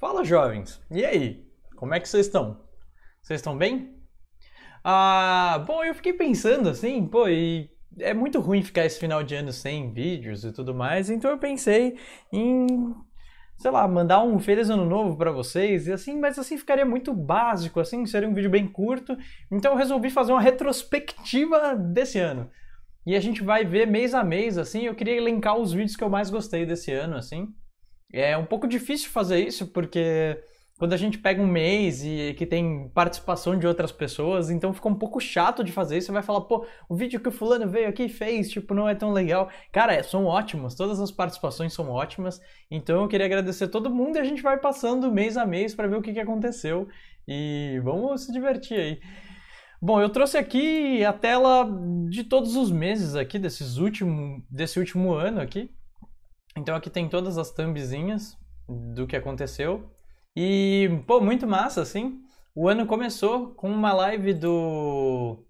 Fala jovens, e aí? Como é que vocês estão? Vocês estão bem? Ah, bom, eu fiquei pensando assim, pô, e é muito ruim ficar esse final de ano sem vídeos e tudo mais, então eu pensei em, sei lá, mandar um feliz ano novo para vocês e assim, mas assim ficaria muito básico, assim, seria um vídeo bem curto, então eu resolvi fazer uma retrospectiva desse ano. E a gente vai ver mês a mês, assim, eu queria elencar os vídeos que eu mais gostei desse ano, assim. É um pouco difícil fazer isso porque quando a gente pega um mês e que tem participação de outras pessoas, então fica um pouco chato de fazer isso. Você vai falar, pô, o vídeo que o fulano veio aqui e fez, tipo, não é tão legal. Cara, é, são ótimas, todas as participações são ótimas. Então eu queria agradecer todo mundo e a gente vai passando mês a mês para ver o que, que aconteceu. E vamos se divertir aí. Bom, eu trouxe aqui a tela de todos os meses aqui, desses último, desse último ano aqui. Então aqui tem todas as thumbzinhas do que aconteceu. E, pô, muito massa, assim. O ano começou com uma live do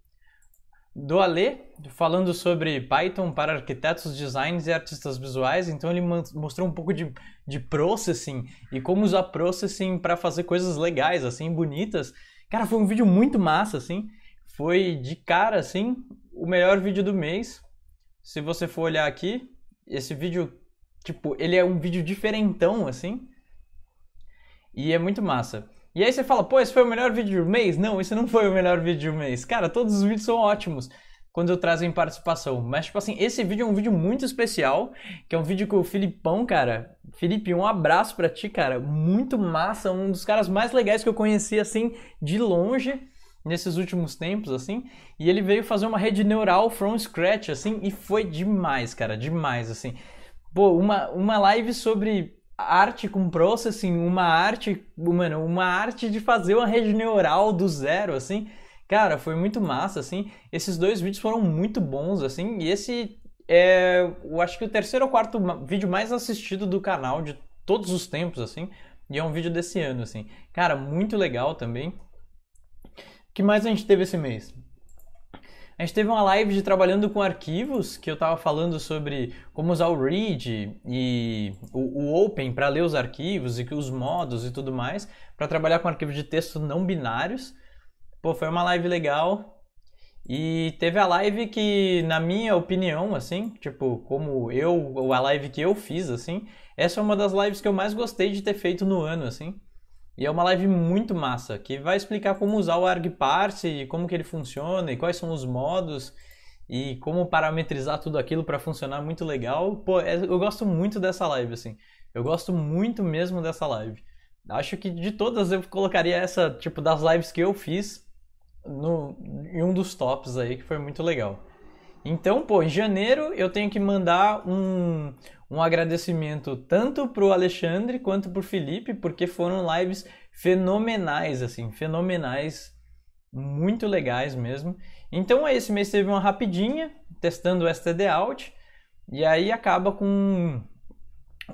do Ale falando sobre Python para arquitetos, designs e artistas visuais. Então ele mostrou um pouco de, de processing e como usar processing para fazer coisas legais, assim, bonitas. Cara, foi um vídeo muito massa, assim. Foi de cara, assim, o melhor vídeo do mês. Se você for olhar aqui, esse vídeo Tipo, ele é um vídeo diferentão, assim. E é muito massa. E aí você fala, pô, esse foi o melhor vídeo do mês? Não, esse não foi o melhor vídeo do mês. Cara, todos os vídeos são ótimos quando eu trazem participação. Mas, tipo assim, esse vídeo é um vídeo muito especial, que é um vídeo que o Filipão, cara. Felipe, um abraço para ti, cara. Muito massa, um dos caras mais legais que eu conheci, assim, de longe nesses últimos tempos, assim, e ele veio fazer uma rede neural from scratch, assim, e foi demais, cara, demais, assim pô, uma, uma live sobre arte com processing, uma arte, mano, uma arte de fazer uma rede neural do zero, assim. Cara, foi muito massa, assim. Esses dois vídeos foram muito bons, assim. E esse é, eu acho que o terceiro ou quarto vídeo mais assistido do canal de todos os tempos, assim. E é um vídeo desse ano, assim. Cara, muito legal também. O que mais a gente teve esse mês? A gente teve uma live de trabalhando com arquivos, que eu estava falando sobre como usar o read e o, o open para ler os arquivos e que os modos e tudo mais, para trabalhar com arquivos de texto não binários. Pô, foi uma live legal. E teve a live que, na minha opinião, assim, tipo, como eu, a live que eu fiz, assim, essa é uma das lives que eu mais gostei de ter feito no ano, assim. E é uma live muito massa, que vai explicar como usar o argparse, como que ele funciona e quais são os modos e como parametrizar tudo aquilo para funcionar muito legal. Pô, é, eu gosto muito dessa live, assim. Eu gosto muito mesmo dessa live. Acho que de todas eu colocaria essa, tipo, das lives que eu fiz no, em um dos tops aí, que foi muito legal. Então, pô, em janeiro eu tenho que mandar um, um agradecimento tanto pro Alexandre quanto pro Felipe, porque foram lives fenomenais, assim, fenomenais, muito legais mesmo. Então, esse é mês teve uma rapidinha, testando o STD Out, e aí acaba com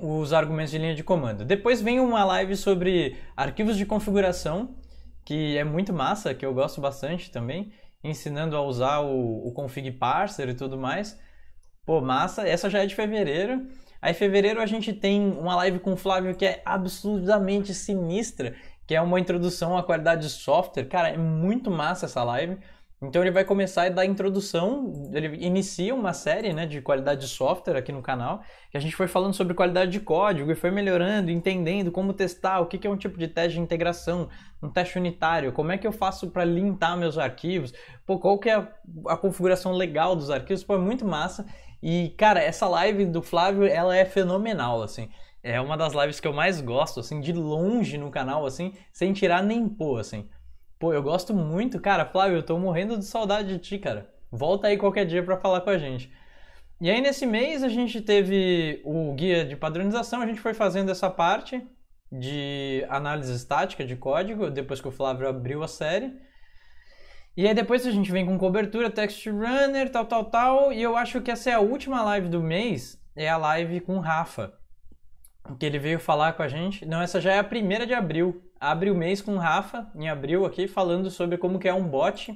os argumentos de linha de comando. Depois vem uma live sobre arquivos de configuração, que é muito massa, que eu gosto bastante também ensinando a usar o, o config parser e tudo mais. Pô, massa. Essa já é de fevereiro. Aí, fevereiro, a gente tem uma live com o Flávio que é absurdamente sinistra, que é uma introdução à qualidade de software. Cara, é muito massa essa live. Então ele vai começar da introdução, ele inicia uma série né, de qualidade de software aqui no canal, que a gente foi falando sobre qualidade de código e foi melhorando, entendendo como testar, o que é um tipo de teste de integração, um teste unitário, como é que eu faço para limpar meus arquivos, pô, qual que é a, a configuração legal dos arquivos, pô, é muito massa. E, cara, essa live do Flávio, ela é fenomenal, assim. É uma das lives que eu mais gosto, assim, de longe no canal, assim, sem tirar nem pôr, assim. Pô, eu gosto muito, cara. Flávio, eu tô morrendo de saudade de ti, cara. Volta aí qualquer dia para falar com a gente. E aí nesse mês a gente teve o guia de padronização, a gente foi fazendo essa parte de análise estática de código, depois que o Flávio abriu a série. E aí depois a gente vem com cobertura, text runner, tal, tal, tal. E eu acho que essa é a última live do mês, é a live com o Rafa. Que ele veio falar com a gente. Não, essa já é a primeira de abril abre o mês com o Rafa, em abril aqui, falando sobre como que é um bot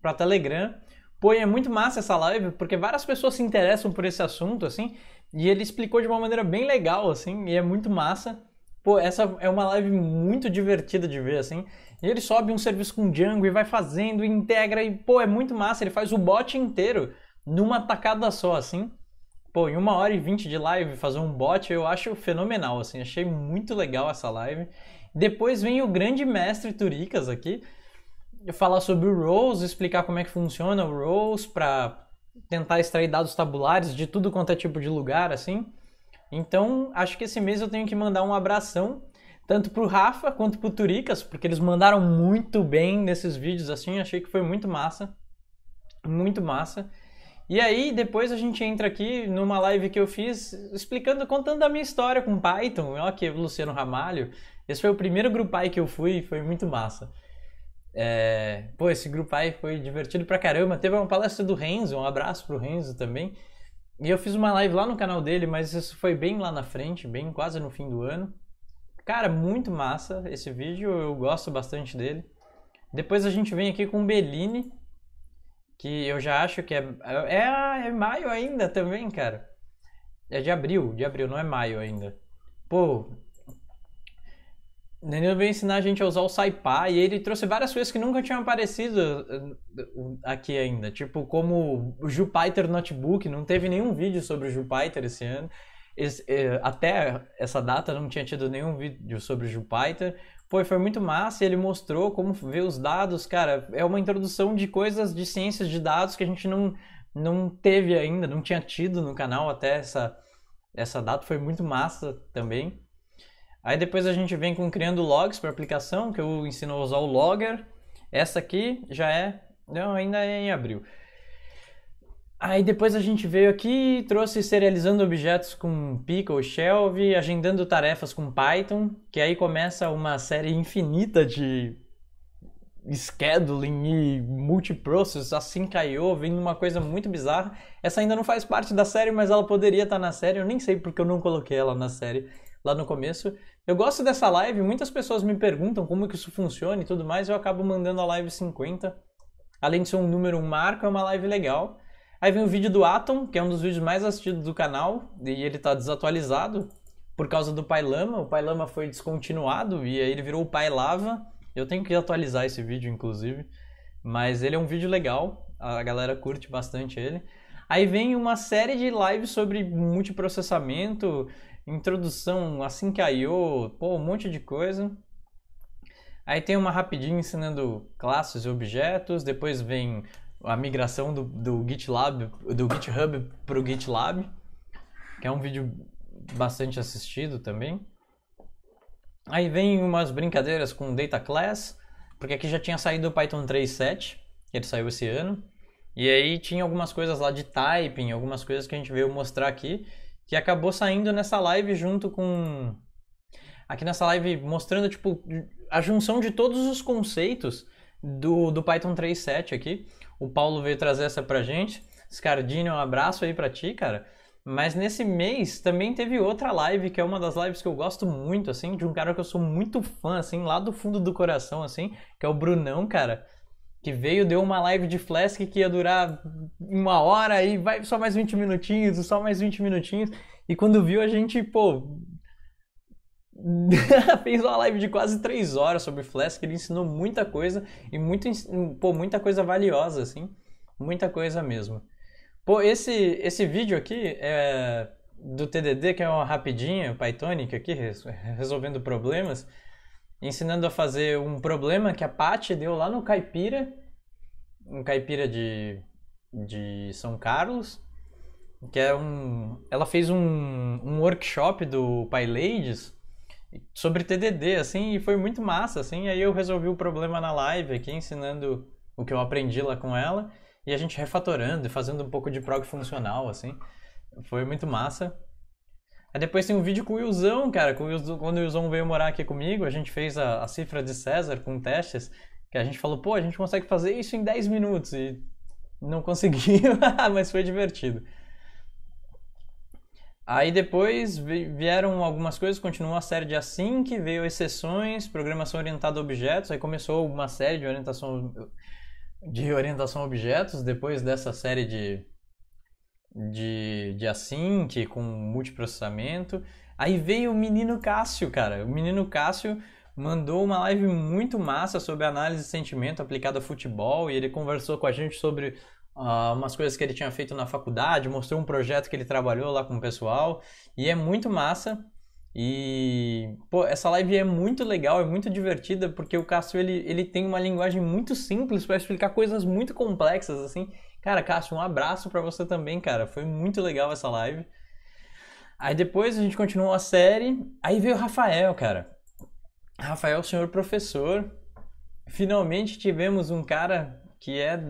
para Telegram. Pô, e é muito massa essa live, porque várias pessoas se interessam por esse assunto, assim, e ele explicou de uma maneira bem legal, assim, e é muito massa. Pô, essa é uma live muito divertida de ver, assim. E ele sobe um serviço com Django e vai fazendo, e integra, e pô, é muito massa. Ele faz o bot inteiro numa tacada só, assim. Pô, em uma hora e vinte de live fazer um bot, eu acho fenomenal, assim. Achei muito legal essa live. Depois vem o grande mestre Turicas aqui, falar sobre o Rose, explicar como é que funciona o Rose para tentar extrair dados tabulares de tudo quanto é tipo de lugar, assim. Então, acho que esse mês eu tenho que mandar um abração tanto pro Rafa quanto pro Turicas, porque eles mandaram muito bem nesses vídeos assim, achei que foi muito massa. Muito massa. E aí, depois a gente entra aqui numa live que eu fiz explicando, contando a minha história com Python. Ó, que é Luciano Ramalho. Esse foi o primeiro grupai que eu fui e foi muito massa. É, pô, esse grupai foi divertido pra caramba. Teve uma palestra do Renzo, um abraço pro Renzo também. E eu fiz uma live lá no canal dele, mas isso foi bem lá na frente, bem quase no fim do ano. Cara, muito massa esse vídeo, eu gosto bastante dele. Depois a gente vem aqui com o Bellini, que eu já acho que é, é. É maio ainda também, cara. É de abril, de abril, não é maio ainda. Pô, Danilo veio ensinar a gente a usar o SciPy e ele trouxe várias coisas que nunca tinham aparecido uh, uh, aqui ainda, tipo como o Jupyter Notebook, não teve nenhum vídeo sobre o Jupyter esse ano. Esse, eh, até essa data não tinha tido nenhum vídeo sobre o Jupyter. Pô, foi muito massa, ele mostrou como ver os dados, cara, é uma introdução de coisas de ciências de dados que a gente não, não teve ainda, não tinha tido no canal até essa, essa data, foi muito massa também. Aí depois a gente vem com criando logs para aplicação, que eu ensino a usar o logger. Essa aqui já é, não, ainda é em abril. Aí depois a gente veio aqui trouxe serializando objetos com Pico, shelve, agendando tarefas com Python, que aí começa uma série infinita de scheduling e multiprocess, assim caiu, vindo uma coisa muito bizarra. Essa ainda não faz parte da série, mas ela poderia estar tá na série, eu nem sei porque eu não coloquei ela na série lá no começo. Eu gosto dessa live, muitas pessoas me perguntam como que isso funciona e tudo mais, eu acabo mandando a live 50. Além de ser um número, um marco, é uma live legal. Aí vem o vídeo do Atom, que é um dos vídeos mais assistidos do canal, e ele está desatualizado por causa do Pai Lama. O Pai Lama foi descontinuado e aí ele virou o Pai Lava. Eu tenho que atualizar esse vídeo, inclusive. Mas ele é um vídeo legal, a galera curte bastante ele. Aí vem uma série de lives sobre multiprocessamento, introdução assim que IO, pô, um monte de coisa. Aí tem uma rapidinha ensinando classes e objetos, depois vem a migração do, do GitLab, do GitHub pro GitLab, que é um vídeo bastante assistido também. Aí vem umas brincadeiras com Data Class, porque aqui já tinha saído o Python 3.7, ele saiu esse ano. E aí tinha algumas coisas lá de typing, algumas coisas que a gente veio mostrar aqui que acabou saindo nessa live junto com. Aqui nessa live mostrando, tipo, a junção de todos os conceitos do, do Python 3.7 aqui. O Paulo veio trazer essa pra gente. Scardini, um abraço aí pra ti, cara. Mas nesse mês também teve outra live, que é uma das lives que eu gosto muito, assim, de um cara que eu sou muito fã, assim, lá do fundo do coração, assim, que é o Brunão, cara que veio, deu uma live de Flask que ia durar uma hora e vai só mais 20 minutinhos, só mais 20 minutinhos. E quando viu, a gente, pô. fez uma live de quase 3 horas sobre Flask, ele ensinou muita coisa e muito, pô, muita coisa valiosa, assim. Muita coisa mesmo. Pô, esse, esse vídeo aqui é do TDD, que é uma rapidinha, Pythonic aqui, resolvendo problemas ensinando a fazer um problema que a Paty deu lá no Caipira, um Caipira de, de São Carlos, que é um, ela fez um, um workshop do PyLadies sobre TDD, assim, e foi muito massa, assim, aí eu resolvi o problema na live aqui, ensinando o que eu aprendi lá com ela, e a gente refatorando e fazendo um pouco de prog funcional, assim, foi muito massa. Aí depois tem um vídeo com o Wilson, cara. Com o Wilson, quando o Wilson veio morar aqui comigo, a gente fez a, a, cifra de César com testes, que a gente falou, pô, a gente consegue fazer isso em 10 minutos. E não conseguiu, mas foi divertido. Aí depois vieram algumas coisas, continuou a série de Async, veio exceções, programação orientada a objetos, aí começou uma série de orientação de orientação a objetos, depois dessa série de de, de async, com multiprocessamento. Aí veio o menino Cássio, cara. O menino Cássio mandou uma live muito massa sobre análise de sentimento aplicada a futebol e ele conversou com a gente sobre uh, umas coisas que ele tinha feito na faculdade, mostrou um projeto que ele trabalhou lá com o pessoal e é muito massa. E, pô, essa live é muito legal, é muito divertida, porque o Cássio ele, ele tem uma linguagem muito simples para explicar coisas muito complexas, assim, Cara, Cássio, um abraço para você também, cara. Foi muito legal essa live. Aí depois a gente continuou a série. Aí veio o Rafael, cara. Rafael, senhor professor. Finalmente tivemos um cara que é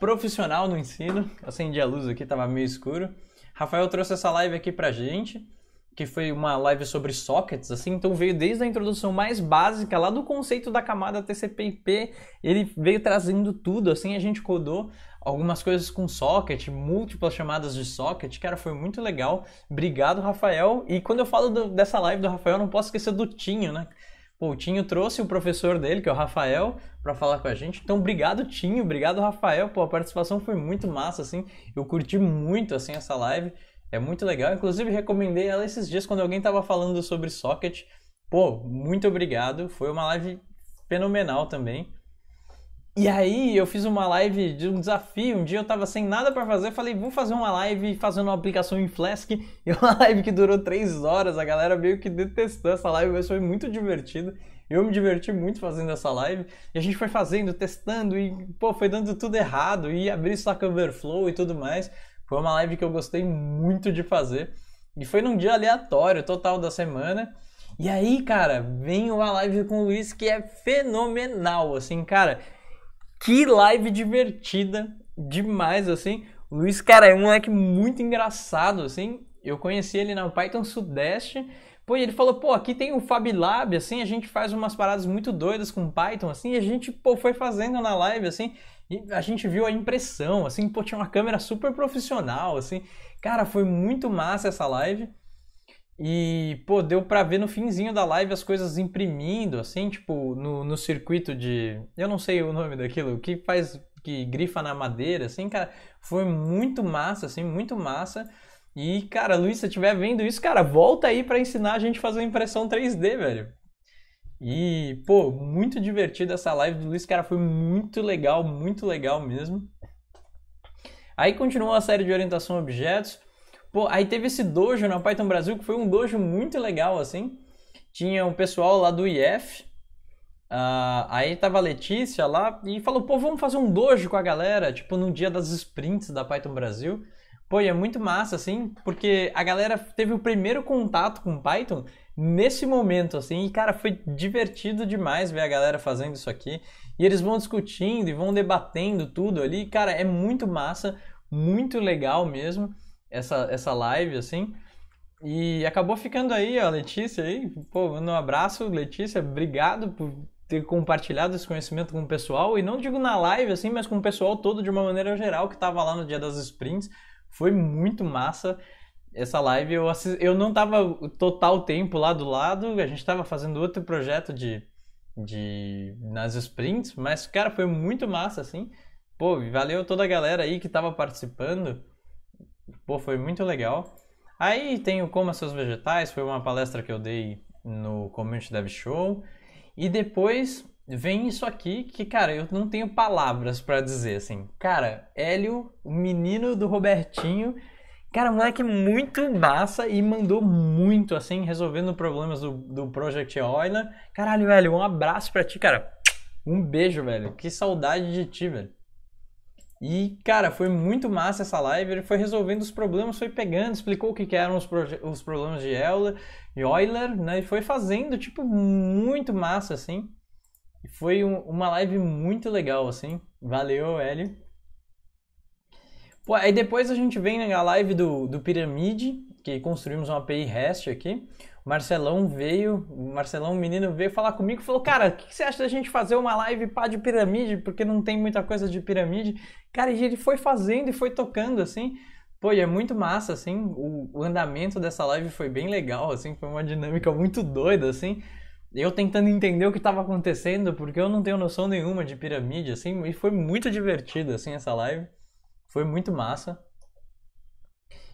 profissional no ensino. acendi a luz aqui, tava meio escuro. Rafael trouxe essa live aqui pra gente que foi uma live sobre sockets, assim, então veio desde a introdução mais básica, lá do conceito da camada TCP/IP, ele veio trazendo tudo, assim, a gente codou algumas coisas com socket, múltiplas chamadas de socket, cara, foi muito legal. Obrigado, Rafael. E quando eu falo do, dessa live do Rafael, não posso esquecer do Tinho, né? Pô, o Tinho trouxe o professor dele, que é o Rafael, para falar com a gente. Então, obrigado, Tinho, obrigado, Rafael. Pô, a participação foi muito massa, assim. Eu curti muito, assim, essa live. É muito legal. Inclusive, recomendei ela esses dias quando alguém estava falando sobre socket. Pô, muito obrigado. Foi uma live fenomenal também. E aí, eu fiz uma live de um desafio. Um dia eu tava sem nada para fazer. Falei, vamos fazer uma live fazendo uma aplicação em Flask. E uma live que durou três horas. A galera meio que detestou essa live, mas foi muito divertido. Eu me diverti muito fazendo essa live. E a gente foi fazendo, testando e, pô, foi dando tudo errado. E o Stack Overflow e tudo mais. Foi uma live que eu gostei muito de fazer. E foi num dia aleatório total da semana. E aí, cara, vem uma live com o Luiz que é fenomenal, assim, cara. Que live divertida demais, assim. O Luiz, cara, é um moleque muito engraçado, assim. Eu conheci ele na Python Sudeste. Pô, e ele falou, pô, aqui tem o FabLab, assim, a gente faz umas paradas muito doidas com Python, assim, e a gente, pô, foi fazendo na live, assim. E a gente viu a impressão, assim, pô, tinha uma câmera super profissional, assim. Cara, foi muito massa essa live. E, pô, deu pra ver no finzinho da live as coisas imprimindo, assim, tipo, no, no circuito de. Eu não sei o nome daquilo, que faz. que grifa na madeira, assim, cara. Foi muito massa, assim, muito massa. E, cara, Luiz, se estiver vendo isso, cara, volta aí para ensinar a gente a fazer impressão 3D, velho. E, pô, muito divertida essa live do Luiz, cara, foi muito legal, muito legal mesmo. Aí continuou a série de orientação a objetos. Pô, aí teve esse dojo na Python Brasil, que foi um dojo muito legal, assim. Tinha um pessoal lá do IF. Uh, ah, aí tava a Letícia lá e falou, pô, vamos fazer um dojo com a galera, tipo, no dia das sprints da Python Brasil. Pô, e é muito massa, assim, porque a galera teve o primeiro contato com Python nesse momento, assim. E, cara, foi divertido demais ver a galera fazendo isso aqui. E eles vão discutindo e vão debatendo tudo ali. Cara, é muito massa, muito legal mesmo essa, essa live, assim. E acabou ficando aí, ó, Letícia aí. Pô, um abraço, Letícia. Obrigado por ter compartilhado esse conhecimento com o pessoal. E não digo na live, assim, mas com o pessoal todo de uma maneira geral que estava lá no dia das sprints. Foi muito massa essa live eu, eu não tava total tempo lá do lado, a gente tava fazendo outro projeto de, de nas sprints, mas cara, foi muito massa assim. Pô, valeu toda a galera aí que tava participando. Pô, foi muito legal. Aí tem o Coma Seus Vegetais, foi uma palestra que eu dei no Community Dev Show. E depois vem isso aqui que, cara, eu não tenho palavras para dizer, assim. Cara, Hélio, o menino do Robertinho, Cara, o moleque é muito massa e mandou muito, assim, resolvendo problemas do, do Project Euler. Caralho, velho, um abraço pra ti, cara. Um beijo, velho. Que saudade de ti, velho. E, cara, foi muito massa essa live. Ele foi resolvendo os problemas, foi pegando, explicou o que, que eram os, os problemas de Euler de Euler, né? E foi fazendo, tipo, muito massa, assim. E foi um, uma live muito legal, assim. Valeu, Hélio. Pô, aí depois a gente vem na né, live do, do Pirâmide, que construímos uma API REST aqui. O Marcelão veio, o Marcelão, o menino, veio falar comigo e falou: Cara, o que, que você acha da gente fazer uma live pá de pirâmide? Porque não tem muita coisa de pirâmide. Cara, e ele foi fazendo e foi tocando assim. Pô, e é muito massa, assim. O, o andamento dessa live foi bem legal, assim. Foi uma dinâmica muito doida, assim. Eu tentando entender o que estava acontecendo, porque eu não tenho noção nenhuma de pirâmide, assim. E foi muito divertido, assim, essa live. Foi muito massa.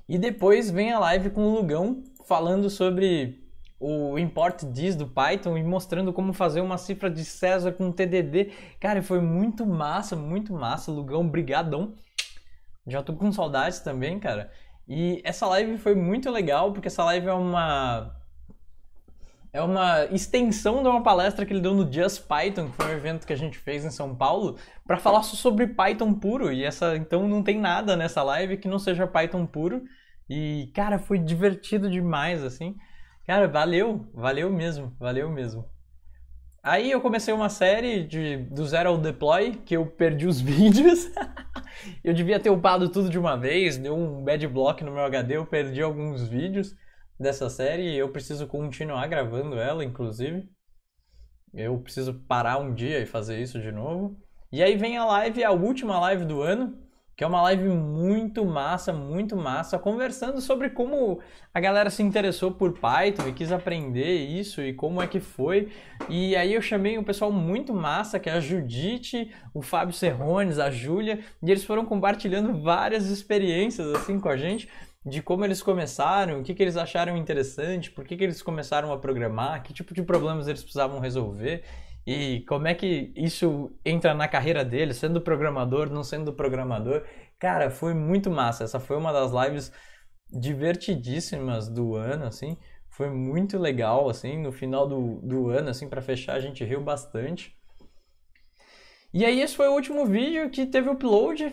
E depois vem a live com o Lugão falando sobre o import diz do Python e mostrando como fazer uma cifra de César com TDD. Cara, foi muito massa, muito massa. Lugão, brigadão. Já tô com saudades também, cara. E essa live foi muito legal, porque essa live é uma é uma extensão de uma palestra que ele deu no Just Python, que foi um evento que a gente fez em São Paulo, para falar só sobre Python puro. E essa, então, não tem nada nessa live que não seja Python puro. E, cara, foi divertido demais, assim. Cara, valeu, valeu mesmo, valeu mesmo. Aí eu comecei uma série de, do zero ao deploy, que eu perdi os vídeos. eu devia ter upado tudo de uma vez, deu um bad block no meu HD, eu perdi alguns vídeos dessa série. Eu preciso continuar gravando ela, inclusive. Eu preciso parar um dia e fazer isso de novo. E aí vem a live, a última live do ano, que é uma live muito massa, muito massa, conversando sobre como a galera se interessou por Python e quis aprender isso e como é que foi. E aí eu chamei um pessoal muito massa, que é a Judite, o Fábio Serrones, a Júlia, e eles foram compartilhando várias experiências assim com a gente de como eles começaram, o que, que eles acharam interessante, por que, que eles começaram a programar, que tipo de problemas eles precisavam resolver e como é que isso entra na carreira deles, sendo programador, não sendo programador. Cara, foi muito massa. Essa foi uma das lives divertidíssimas do ano, assim. Foi muito legal, assim, no final do, do ano, assim, para fechar, a gente riu bastante. E aí, esse foi o último vídeo que teve upload.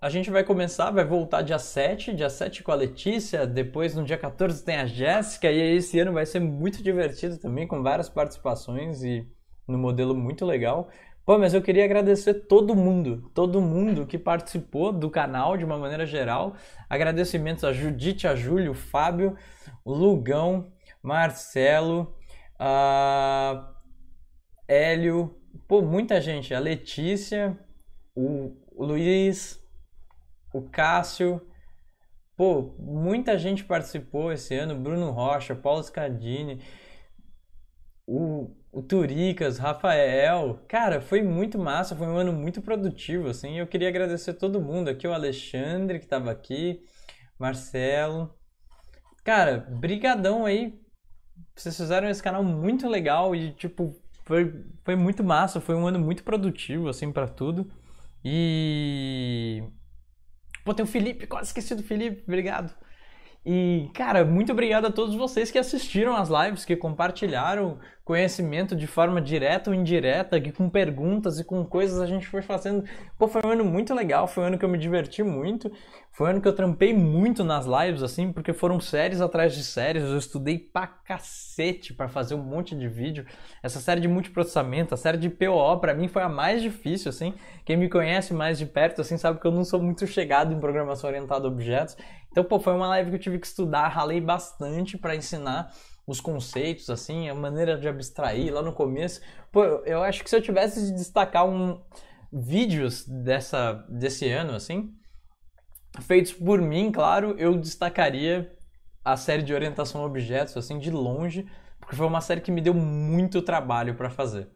A gente vai começar, vai voltar dia 7, dia 7 com a Letícia, depois no dia 14 tem a Jéssica, e esse ano vai ser muito divertido também, com várias participações e no modelo muito legal. Pô, mas eu queria agradecer todo mundo, todo mundo que participou do canal de uma maneira geral. Agradecimentos a Judite, a Júlio, o Fábio, o Lugão, Marcelo, a Hélio, pô, muita gente, a Letícia, o Luiz, o Cássio. Pô, muita gente participou esse ano. Bruno Rocha, Paulo Scadini, o, o Turicas, Rafael. Cara, foi muito massa, foi um ano muito produtivo, assim. Eu queria agradecer todo mundo. Aqui o Alexandre, que estava aqui, Marcelo. Cara, brigadão aí. Vocês fizeram esse canal muito legal e, tipo, foi, foi muito massa. Foi um ano muito produtivo, assim, para tudo. E Pô, tem o Felipe, quase esqueci do Felipe, obrigado. E, cara, muito obrigado a todos vocês que assistiram as lives, que compartilharam conhecimento de forma direta ou indireta, que com perguntas e com coisas a gente foi fazendo. Pô, foi um ano muito legal, foi um ano que eu me diverti muito, foi um ano que eu trampei muito nas lives, assim, porque foram séries atrás de séries, eu estudei pra cacete pra fazer um monte de vídeo. Essa série de multiprocessamento, a série de POO, pra mim foi a mais difícil, assim. Quem me conhece mais de perto, assim, sabe que eu não sou muito chegado em programação orientada a objetos. Então, pô, foi uma live que eu tive que estudar, ralei bastante para ensinar os conceitos, assim, a maneira de abstrair lá no começo. Pô, eu acho que se eu tivesse de destacar um vídeos dessa desse ano, assim, feitos por mim, claro, eu destacaria a série de orientação a objetos, assim, de longe, porque foi uma série que me deu muito trabalho para fazer.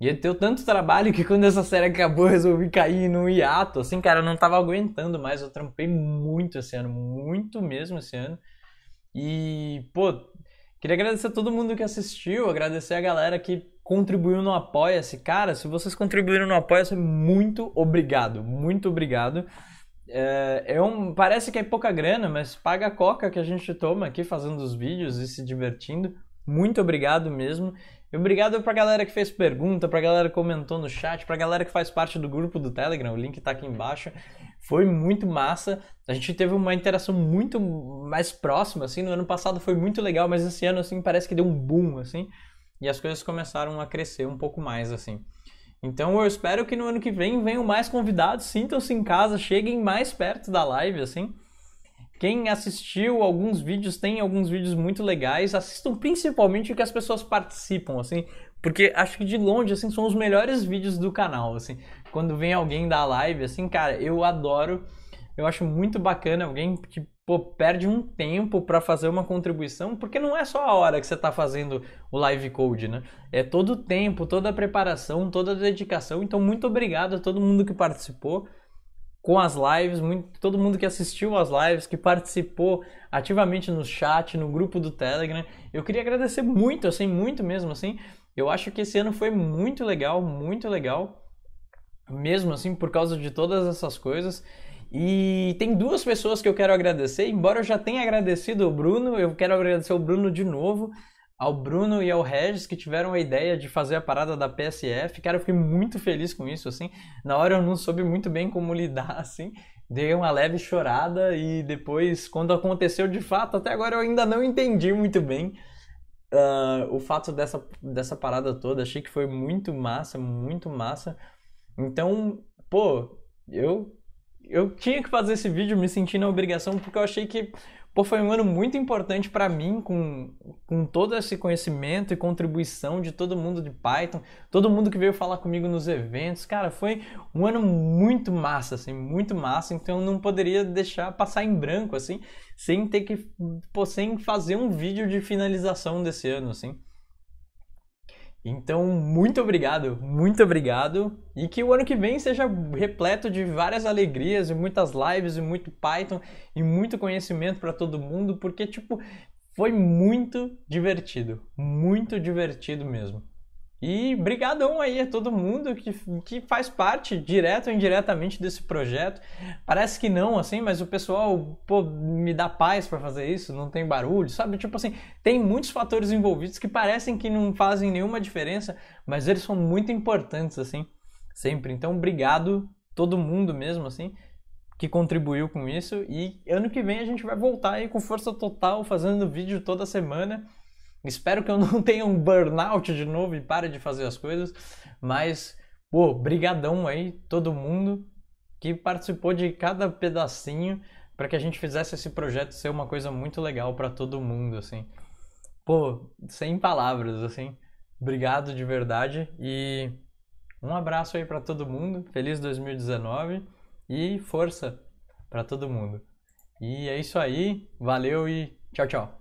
E ter tanto trabalho que quando essa série acabou, eu resolvi cair num hiato. Assim, cara, eu não tava aguentando mais. Eu trampei muito esse ano, muito mesmo esse ano. E, pô, queria agradecer a todo mundo que assistiu, agradecer a galera que contribuiu no Apoia-se. Cara, se vocês contribuíram no Apoia-se, muito obrigado, muito obrigado. É, é, um, parece que é pouca grana, mas paga a coca que a gente toma aqui fazendo os vídeos e se divertindo. Muito obrigado mesmo obrigado pra galera que fez pergunta, pra galera que comentou no chat, pra galera que faz parte do grupo do Telegram, o link tá aqui embaixo. Foi muito massa. A gente teve uma interação muito mais próxima, assim, no ano passado foi muito legal, mas esse ano, assim, parece que deu um boom, assim, e as coisas começaram a crescer um pouco mais, assim. Então eu espero que no ano que vem venham mais convidados, sintam-se em casa, cheguem mais perto da live, assim. Quem assistiu alguns vídeos, tem alguns vídeos muito legais. Assistam principalmente o que as pessoas participam, assim, porque acho que de longe, assim, são os melhores vídeos do canal, assim. Quando vem alguém da live, assim, cara, eu adoro. Eu acho muito bacana alguém que pô, perde um tempo para fazer uma contribuição, porque não é só a hora que você está fazendo o live code, né? É todo o tempo, toda a preparação, toda a dedicação. Então, muito obrigado a todo mundo que participou com as lives, muito, todo mundo que assistiu às as lives, que participou ativamente no chat, no grupo do Telegram. Eu queria agradecer muito, assim, muito mesmo, assim. Eu acho que esse ano foi muito legal, muito legal, mesmo assim, por causa de todas essas coisas. E tem duas pessoas que eu quero agradecer, embora eu já tenha agradecido o Bruno, eu quero agradecer o Bruno de novo, ao Bruno e ao Regis que tiveram a ideia de fazer a parada da PSF. Cara, eu fiquei muito feliz com isso, assim. Na hora eu não soube muito bem como lidar, assim. Dei uma leve chorada e depois, quando aconteceu de fato, até agora eu ainda não entendi muito bem uh, o fato dessa, dessa parada toda. Achei que foi muito massa, muito massa. Então, pô, eu, eu tinha que fazer esse vídeo me sentindo na obrigação porque eu achei que Pô, foi um ano muito importante para mim, com, com todo esse conhecimento e contribuição de todo mundo de Python, todo mundo que veio falar comigo nos eventos. Cara, foi um ano muito massa, assim, muito massa. Então eu não poderia deixar passar em branco, assim, sem ter que, pô, sem fazer um vídeo de finalização desse ano, assim. Então, muito obrigado, muito obrigado. E que o ano que vem seja repleto de várias alegrias e muitas lives e muito Python e muito conhecimento para todo mundo, porque, tipo, foi muito divertido, muito divertido mesmo. E brigadão aí a todo mundo que, que faz parte, direto ou indiretamente, desse projeto. Parece que não, assim, mas o pessoal, pô, me dá paz para fazer isso, não tem barulho, sabe? Tipo assim, tem muitos fatores envolvidos que parecem que não fazem nenhuma diferença, mas eles são muito importantes, assim, sempre. Então, obrigado todo mundo mesmo, assim, que contribuiu com isso. E ano que vem a gente vai voltar aí com força total, fazendo vídeo toda semana. Espero que eu não tenha um burnout de novo e pare de fazer as coisas, mas, pô, brigadão aí todo mundo que participou de cada pedacinho para que a gente fizesse esse projeto ser uma coisa muito legal para todo mundo, assim. Pô, sem palavras, assim. Obrigado de verdade e um abraço aí para todo mundo. Feliz 2019 e força para todo mundo. E é isso aí. Valeu e tchau, tchau.